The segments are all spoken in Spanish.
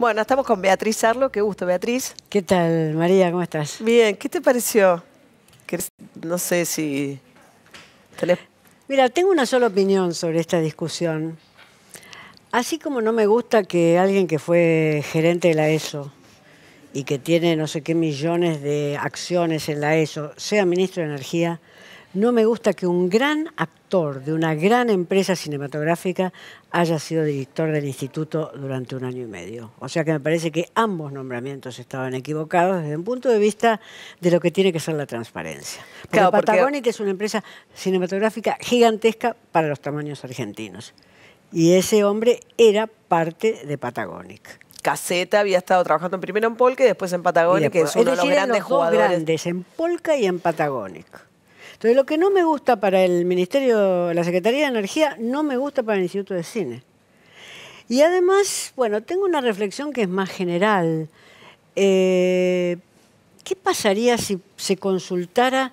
Bueno, estamos con Beatriz Arlo. Qué gusto, Beatriz. ¿Qué tal, María? ¿Cómo estás? Bien. ¿Qué te pareció? No sé si... Mira, tengo una sola opinión sobre esta discusión. Así como no me gusta que alguien que fue gerente de la ESO y que tiene no sé qué millones de acciones en la ESO sea ministro de Energía, no me gusta que un gran actor de una gran empresa cinematográfica haya sido director del instituto durante un año y medio. O sea que me parece que ambos nombramientos estaban equivocados desde un punto de vista de lo que tiene que ser la transparencia. Porque claro, es una empresa cinematográfica gigantesca para los tamaños argentinos. Y ese hombre era parte de Patagonic. Caseta había estado trabajando primero en Polka y después en Patagonic. que es uno de los grandes grandes, en Polka y en Patagonic. Entonces, lo que no me gusta para el Ministerio, la Secretaría de Energía, no me gusta para el Instituto de Cine. Y además, bueno, tengo una reflexión que es más general. Eh, ¿Qué pasaría si se consultara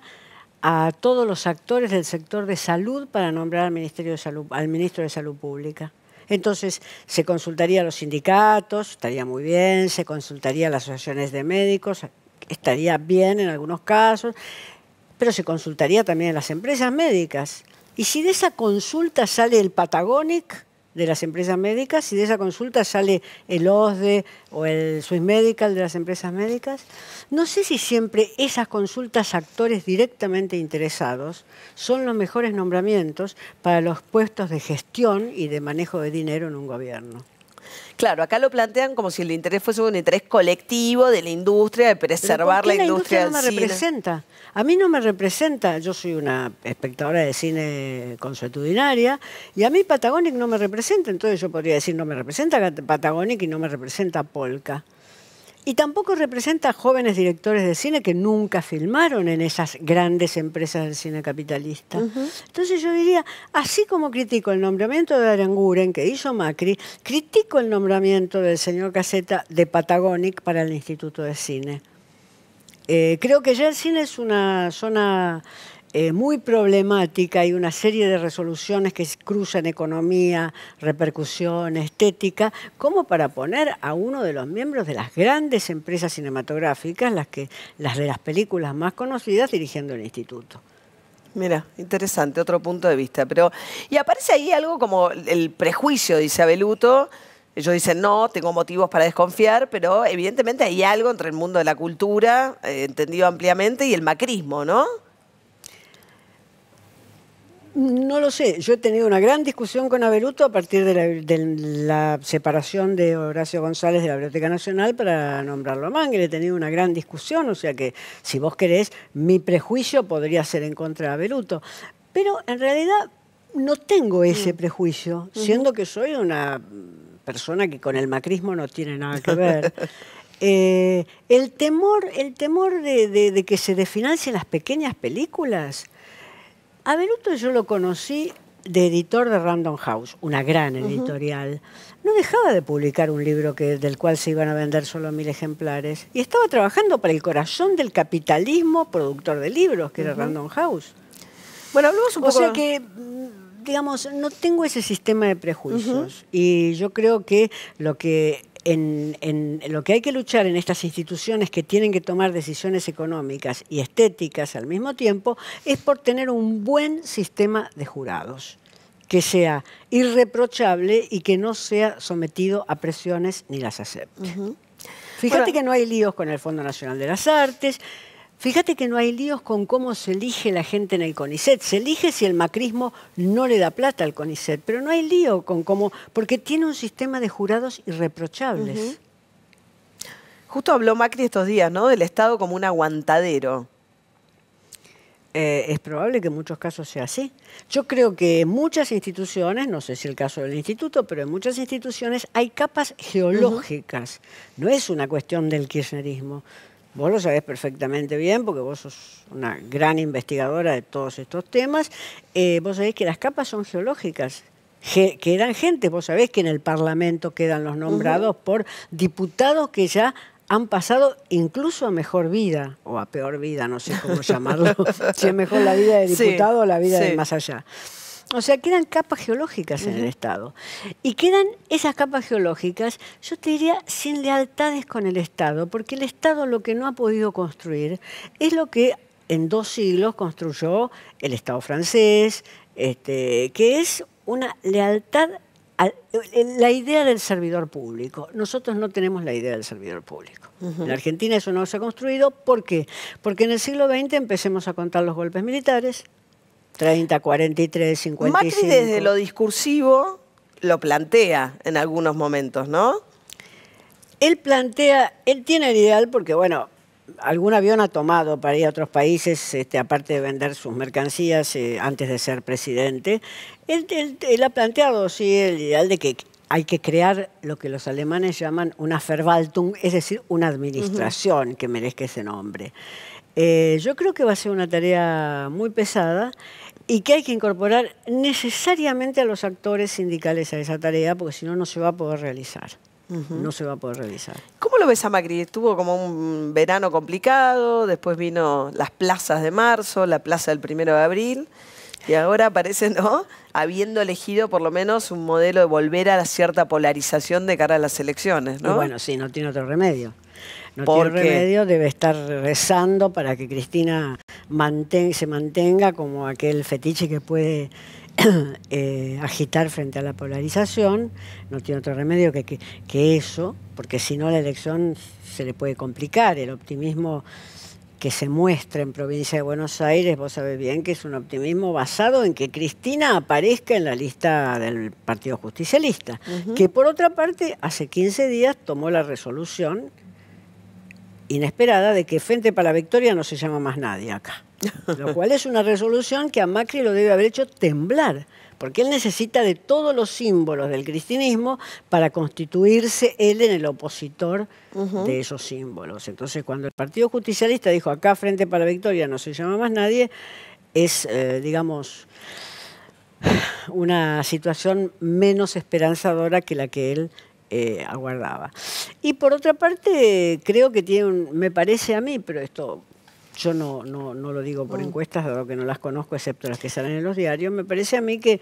a todos los actores del sector de salud para nombrar al, Ministerio de salud, al ministro de Salud Pública? Entonces, se consultaría a los sindicatos, estaría muy bien, se consultaría a las asociaciones de médicos, estaría bien en algunos casos, pero se consultaría también a las empresas médicas. Y si de esa consulta sale el Patagonic de las empresas médicas, si de esa consulta sale el OSDE o el Swiss Medical de las empresas médicas, no sé si siempre esas consultas actores directamente interesados son los mejores nombramientos para los puestos de gestión y de manejo de dinero en un gobierno. Claro, acá lo plantean como si el interés fuese un interés colectivo de la industria, de preservar la, industria, no me representa? A mí no me representa, yo soy una espectadora de cine consuetudinaria y a mí Patagonic no me representa, entonces yo podría decir no me representa Patagonic y no me representa Polka. Y tampoco representa a jóvenes directores de cine que nunca filmaron en esas grandes empresas del cine capitalista. Entonces yo diría, así como critico el nombramiento de Aranguren que hizo Macri, critico el nombramiento del señor Caseta de Patagonic para el Instituto de Cine. Eh, creo que ya el cine es una zona eh, muy problemática y una serie de resoluciones que cruzan economía, repercusión, estética, como para poner a uno de los miembros de las grandes empresas cinematográficas, las, que, las de las películas más conocidas, dirigiendo el instituto. Mira, interesante, otro punto de vista. Pero, y aparece ahí algo como el prejuicio, dice Abeluto, ellos dicen, no, tengo motivos para desconfiar, pero evidentemente hay algo entre el mundo de la cultura, eh, entendido ampliamente, y el macrismo, ¿no? No lo sé. Yo he tenido una gran discusión con Abeluto a partir de la, separación de Horacio González de la Biblioteca Nacional para nombrarlo a Mangel. He tenido una gran discusión, o sea que, si vos querés, mi prejuicio podría ser en contra de Abeluto. Pero en realidad no tengo ese mm. prejuicio, siendo que soy una persona que con el macrismo no tiene nada que ver. Eh, el temor, el temor de, que se desfinancien las pequeñas películas a Benuto yo lo conocí de editor de Random House, una gran editorial. No dejaba de publicar un libro que, del cual se iban a vender solo mil ejemplares. Y estaba trabajando para el corazón del capitalismo productor de libros, que era Random House. Bueno, hablamos un o sea que digamos, no tengo ese sistema de prejuicios. Y yo creo que lo que en, lo que hay que luchar en estas instituciones que tienen que tomar decisiones económicas y estéticas al mismo tiempo es por tener un buen sistema de jurados que sea irreprochable y que no sea sometido a presiones ni las acepte. Fíjate que no hay líos con el Fondo Nacional de las Artes, Fíjate que no hay líos con cómo se elige la gente en el CONICET. Se elige si el macrismo no le da plata al CONICET, pero no hay lío con cómo, porque tiene un sistema de jurados irreprochables. Justo habló Macri estos días, ¿no? Del Estado como un aguantadero. Eh, es probable que en muchos casos sea así. Yo creo que en muchas instituciones, no sé si el caso del instituto, pero en muchas instituciones hay capas geológicas. No es una cuestión del kirchnerismo. Vos lo sabés perfectamente bien porque vos sos una gran investigadora de todos estos temas. Eh, vos sabés que las capas son geológicas. que eran gente, vos sabés que en el Parlamento quedan los nombrados por diputados que ya han pasado incluso a mejor vida, o a peor vida, no sé cómo llamarlo, si es mejor la vida de diputado o la vida de más allá. O sea, quedan capas geológicas en el Estado. Y quedan esas capas geológicas, yo te diría, sin lealtades con el Estado, porque el Estado lo que no ha podido construir es lo que en dos siglos construyó el Estado francés, este, que es una lealtad la idea del servidor público. Nosotros no tenemos la idea del servidor público. En Argentina eso no se ha construido. ¿Por qué? Porque en el siglo XX empecemos a contar los golpes militares, 30, 43, 55. Macri desde lo discursivo lo plantea en algunos momentos, ¿no? Él plantea, él tiene el ideal porque, bueno, algún avión ha tomado para ir a otros países, este, aparte de vender sus mercancías eh, antes de ser presidente. Él, ha planteado, sí, el ideal de que hay que crear lo que los alemanes llaman una Verwaltung, es decir, una administración que merezca ese nombre. Eh, yo creo que va a ser una tarea muy pesada y que hay que incorporar necesariamente a los actores sindicales a esa tarea, porque si no, no se va a poder realizar. No se va a poder realizar. ¿Cómo lo ves a Macri? Estuvo como un verano complicado, después vino las plazas de marzo, la plaza del primero de abril. Y ahora parece, ¿no? Habiendo elegido por lo menos un modelo de volver a la cierta polarización de cara a las elecciones, ¿no? bueno, sí, no tiene otro remedio. No tiene otro remedio, debe estar rezando para que Cristina se mantenga como aquel fetiche que puede eh, agitar frente a la polarización, no tiene otro remedio que, que eso, porque si no la elección se le puede complicar, el optimismo que se muestra en provincia de Buenos Aires, vos sabés bien que es un optimismo basado en que Cristina aparezca en la lista del Partido Justicialista, que por otra parte hace 15 días tomó la resolución inesperada de que Frente para la Victoria no se llama más nadie acá, lo cual es una resolución que a Macri lo debe haber hecho temblar porque él necesita de todos los símbolos del cristianismo para constituirse él en el opositor de esos símbolos. Entonces, cuando el Partido Justicialista dijo acá Frente para Victoria no se llama más nadie, es, eh, digamos, una situación menos esperanzadora que la que él eh, aguardaba. Y por otra parte, creo que tiene un, me parece a mí, pero esto yo no, no, lo digo por encuestas, lo que no las conozco, excepto las que salen en los diarios, me parece a mí que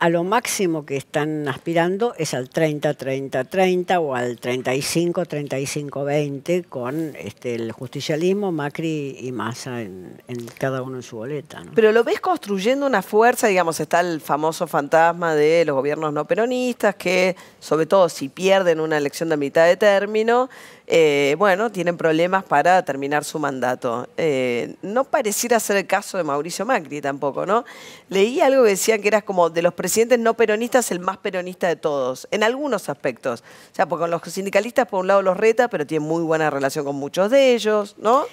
a lo máximo que están aspirando es al 30-30-30 o al 35-35-20 con este, el justicialismo, Macri y Massa en, cada uno en su boleta. Pero lo ves construyendo una fuerza, digamos, está el famoso fantasma de los gobiernos no peronistas que, sobre todo si pierden una elección de mitad de término, eh, bueno, tienen problemas para terminar su mandato. Eh, no pareciera ser el caso de Mauricio Macri tampoco, ¿no? Leí algo que decían que eras como de los presidentes no peronistas el más peronista de todos, en algunos aspectos. O sea, porque con los sindicalistas por un lado los reta, pero tiene muy buena relación con muchos de ellos, ¿no?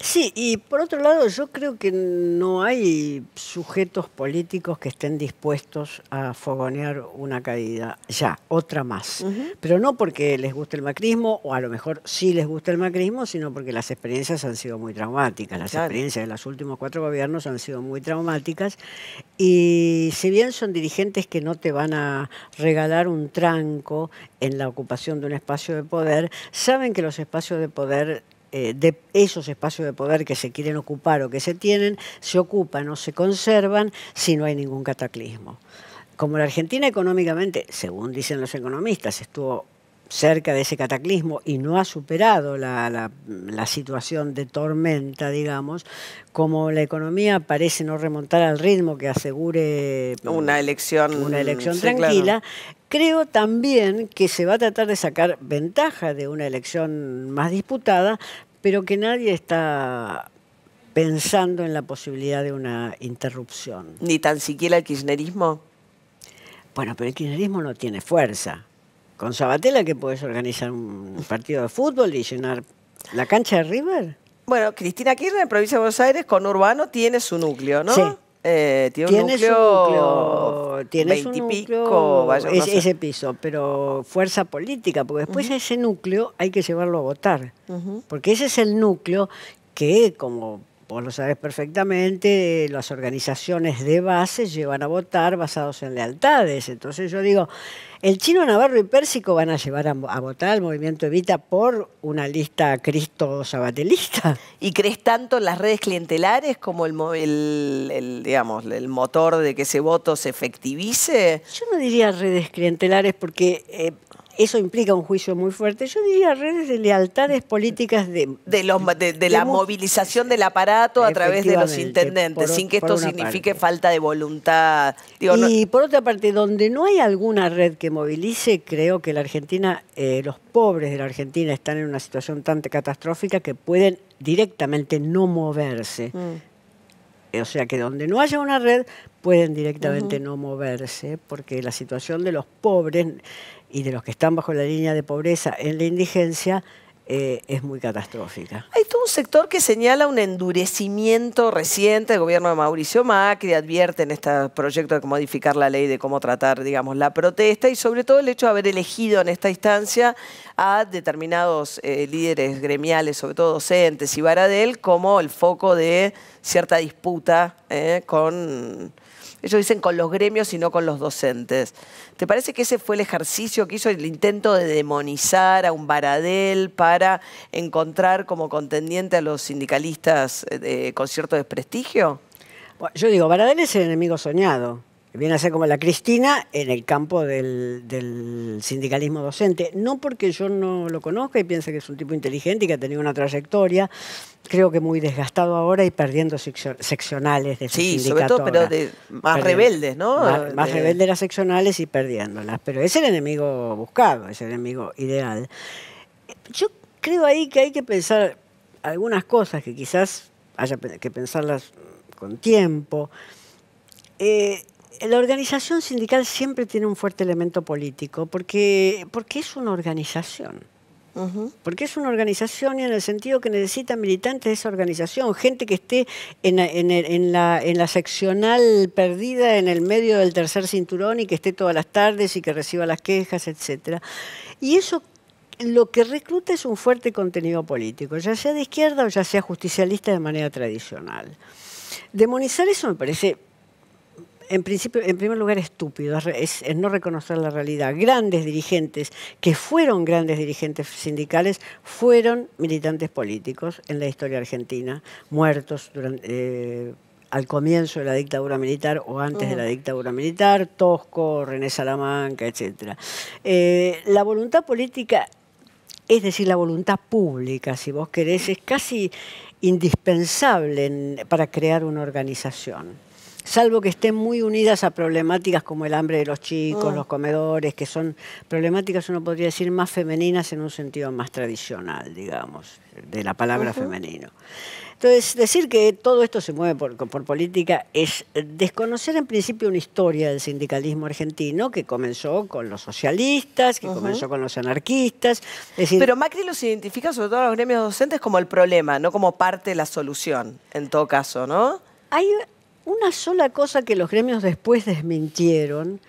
Sí, y por otro lado, yo creo que no hay sujetos políticos que estén dispuestos a fogonear una caída, ya, otra más. Pero no porque les guste el macrismo, o a lo mejor sí les gusta el macrismo, sino porque las experiencias han sido muy traumáticas. Las experiencias de los últimos cuatro gobiernos han sido muy traumáticas. Y si bien son dirigentes que no te van a regalar un tranco en la ocupación de un espacio de poder, saben que los espacios de poder eh, de esos espacios de poder que se quieren ocupar o que se tienen, se ocupan o se conservan si no hay ningún cataclismo. Como la Argentina económicamente, según dicen los economistas, estuvo cerca de ese cataclismo y no ha superado la, situación de tormenta, digamos, como la economía parece no remontar al ritmo que asegure mm, una elección, tranquila, creo también que se va a tratar de sacar ventaja de una elección más disputada, pero que nadie está pensando en la posibilidad de una interrupción. Ni tan siquiera el kirchnerismo. Bueno, pero el kirchnerismo no tiene fuerza con Sabatella que puedes organizar un partido de fútbol y llenar la cancha de River. Bueno, Cristina Kirchner en Provincia de Buenos Aires con Urbano tiene su núcleo, ¿no? Sí. Eh, tiene, su núcleo, tiene núcleo, ese piso, pero fuerza política, porque después ese núcleo hay que llevarlo a votar, porque ese es el núcleo que como vos lo sabes perfectamente, las organizaciones de base llevan a votar basados en lealtades. Entonces yo digo, el chino navarro y pérsico van a llevar a, votar al movimiento Evita por una lista cristo sabatelista. ¿Y crees tanto en las redes clientelares como el, el, digamos, el motor de que ese voto se efectivice? Yo no diría redes clientelares porque eh, eso implica un juicio muy fuerte. Yo diría redes de lealtades políticas de... De, los, de, la movilización del aparato a través de los intendentes, sin que esto signifique falta de voluntad. y por otra parte, donde no hay alguna red que movilice, creo que la Argentina, eh, los pobres de la Argentina están en una situación tan catastrófica que pueden directamente no moverse. Mm. O sea que donde no haya una red pueden directamente no moverse, porque la situación de los pobres y de los que están bajo la línea de pobreza en la indigencia eh, es muy catastrófica. Hay todo un sector que señala un endurecimiento reciente del gobierno de Mauricio Macri, advierte en este proyecto de modificar la ley de cómo tratar, digamos, la protesta y sobre todo el hecho de haber elegido en esta instancia a determinados eh, líderes gremiales, sobre todo docentes y Baradel, como el foco de cierta disputa eh, con ellos dicen con los gremios y no con los docentes. ¿Te parece que ese fue el ejercicio que hizo el intento de demonizar a un Baradel para encontrar como contendiente a los sindicalistas eh, con cierto desprestigio? Yo digo, Baradel es el enemigo soñado viene a ser como la Cristina en el campo del, sindicalismo docente. No porque yo no lo conozca y piense que es un tipo inteligente y que ha tenido una trayectoria, creo que muy desgastado ahora y perdiendo seccionales de Sí, sobre todo, pero de, más rebeldes, ¿no? Más, rebeldes las seccionales y perdiéndolas. Pero es el enemigo buscado, es el enemigo ideal. Yo creo ahí que hay que pensar algunas cosas que quizás haya que pensarlas con tiempo. Eh, la organización sindical siempre tiene un fuerte elemento político, porque, porque es una organización. Porque es una organización y en el sentido que necesita militantes de esa organización, gente que esté en, la, seccional perdida en el medio del tercer cinturón y que esté todas las tardes y que reciba las quejas, etc. Y eso lo que recluta es un fuerte contenido político, ya sea de izquierda o ya sea justicialista de manera tradicional. Demonizar eso me parece en primer lugar, estúpido, es, no reconocer la realidad. Grandes dirigentes que fueron grandes dirigentes sindicales fueron militantes políticos en la historia argentina, muertos durante, eh, al comienzo de la dictadura militar o antes de la dictadura militar, Tosco, René Salamanca, etc. Eh, la voluntad política, es decir, la voluntad pública, si vos querés, es casi indispensable para crear una organización salvo que estén muy unidas a problemáticas como el hambre de los chicos, ah. los comedores, que son problemáticas, uno podría decir, más femeninas en un sentido más tradicional, digamos, de la palabra femenino. Entonces, decir que todo esto se mueve por, política es desconocer en principio una historia del sindicalismo argentino que comenzó con los socialistas, que comenzó con los anarquistas. Pero Macri los identifica sobre todo a los gremios docentes como el problema, no como parte de la solución, en todo caso, ¿no? Hay, una sola cosa que los gremios después desmintieron,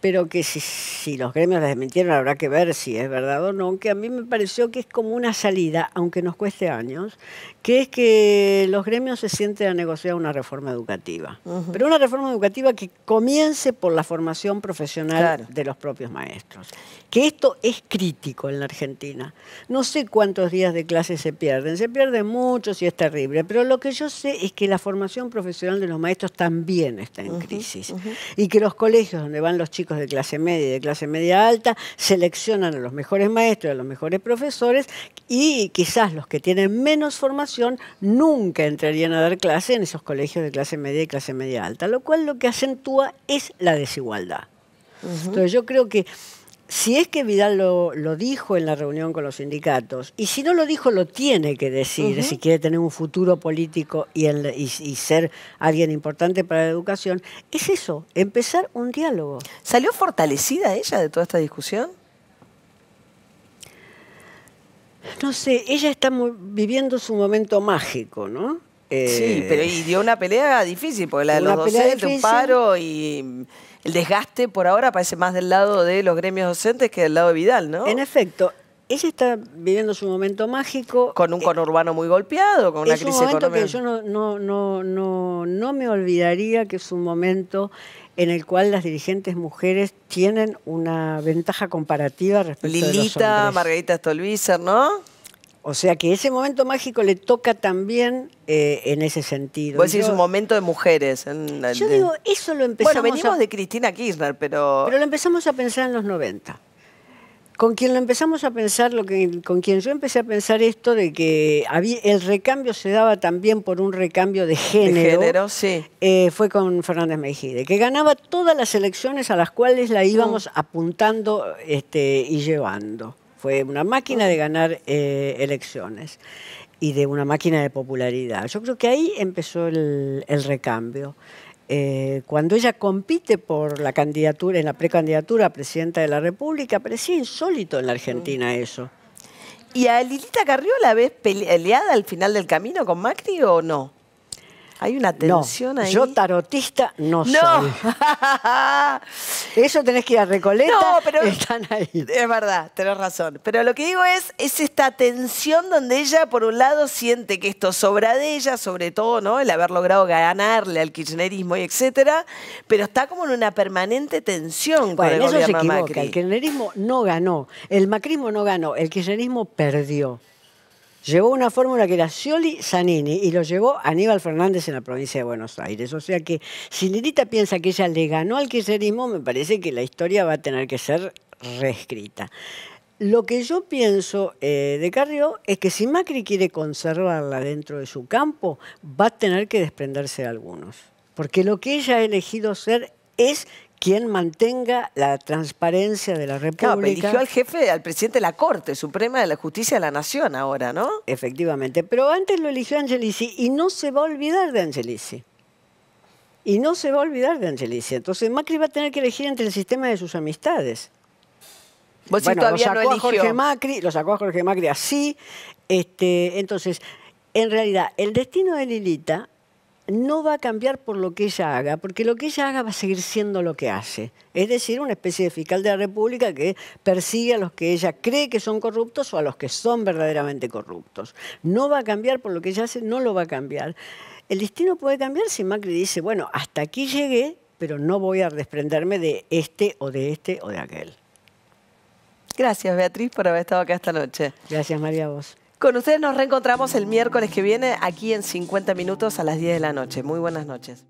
pero que si, los gremios la desmintieron habrá que ver si es verdad o no, que a mí me pareció que es como una salida, aunque nos cueste años, que es que los gremios se sienten a negociar una reforma educativa, pero una reforma educativa que comience por la formación profesional de los propios maestros, que esto es crítico en la Argentina. No sé cuántos días de clase se pierden, se pierden muchos y es terrible, pero lo que yo sé es que la formación profesional de los maestros también está en crisis y que los colegios donde van los chicos de clase media y de clase media alta seleccionan a los mejores maestros, a los mejores profesores y quizás los que tienen menos formación, nunca entrarían a dar clase en esos colegios de clase media y clase media alta, lo cual lo que acentúa es la desigualdad. Entonces yo creo que si es que Vidal lo, lo, dijo en la reunión con los sindicatos, y si no lo dijo, lo tiene que decir, si quiere tener un futuro político y, ser alguien importante para la educación, es eso, empezar un diálogo. ¿Salió fortalecida ella de toda esta discusión? no sé, ella está viviendo su momento mágico, ¿no? sí, eh, pero y dio una pelea difícil, porque la de los docentes, un paro y el desgaste por ahora parece más del lado de los gremios docentes que del lado de Vidal, ¿no? En efecto, ella está viviendo su momento mágico. Con un eh, conurbano muy golpeado, con una crisis económica. Es un momento que yo no, no, no, no, me olvidaría que es un momento en el cual las dirigentes mujeres tienen una ventaja comparativa respecto a los hombres. Lilita, Margarita Stolbizer, ¿no? O sea que ese momento mágico le toca también eh, en ese sentido. Pues es un momento de mujeres. yo digo, eso lo empezamos Bueno, venimos de Cristina Kirchner, pero... Pero lo empezamos a pensar en los 90. Con quien lo empezamos a pensar, lo que, con quien yo empecé a pensar esto de que había, el recambio se daba también por un recambio de género. Eh, fue con Fernández Mejide, que ganaba todas las elecciones a las cuales la íbamos mm. apuntando este, y llevando. Fue una máquina de ganar eh, elecciones y de una máquina de popularidad. Yo creo que ahí empezó el, recambio. Eh, cuando ella compite por la candidatura, en la precandidatura a presidenta de la República, parecía insólito en la Argentina mm. eso. ¿Y a Lilita Carrió la ves peleada al final del camino con Macri o no? Hay una tensión ahí. Yo tarotista no, no. Eso tenés que ir a Recoleta. No, pero están ahí. Es verdad, tenés razón. Pero lo que digo es, es esta tensión donde ella, por un lado, siente que esto sobra de ella, sobre todo, ¿no? El haber logrado ganarle al kirchnerismo y etcétera, pero está como en una permanente tensión con el eso se equivoca. El kirchnerismo no ganó, el macrismo no ganó, el kirchnerismo perdió. Llevó una fórmula que era Scioli Zanini y lo llevó Aníbal Fernández en la provincia de Buenos Aires. O sea que si Nerita piensa que ella le ganó al kirchnerismo, me parece que la historia va a tener que ser reescrita. Lo que yo pienso eh, de Carrió es que si Macri quiere conservarla dentro de su campo, va a tener que desprenderse de algunos. Porque lo que ella ha elegido ser es quien mantenga la transparencia de la República. Claro, eligió al jefe, al presidente de la Corte Suprema de la Justicia de la Nación ahora, ¿no? Efectivamente, pero antes lo eligió Angelici y no se va a olvidar de Angelici. Y no se va a olvidar de Angelici. Entonces Macri va a tener que elegir entre el sistema de sus amistades. bueno, todavía lo sacó Jorge Macri, lo sacó a Jorge Macri así. Este, entonces, en realidad, el destino de Lilita no va a cambiar por lo que ella haga, porque lo que ella haga va a seguir siendo lo que hace. Es decir, una especie de fiscal de la República que persigue a los que ella cree que son corruptos o a los que son verdaderamente corruptos. No va a cambiar por lo que ella hace, no lo va a cambiar. El destino puede cambiar si Macri dice, bueno, hasta aquí llegué, pero no voy a desprenderme de este o de este o de aquel. Gracias, Beatriz, por haber estado acá esta noche. Gracias, María, vos. Con ustedes nos reencontramos el miércoles que viene aquí en 50 minutos a las 10 de la noche. Muy buenas noches.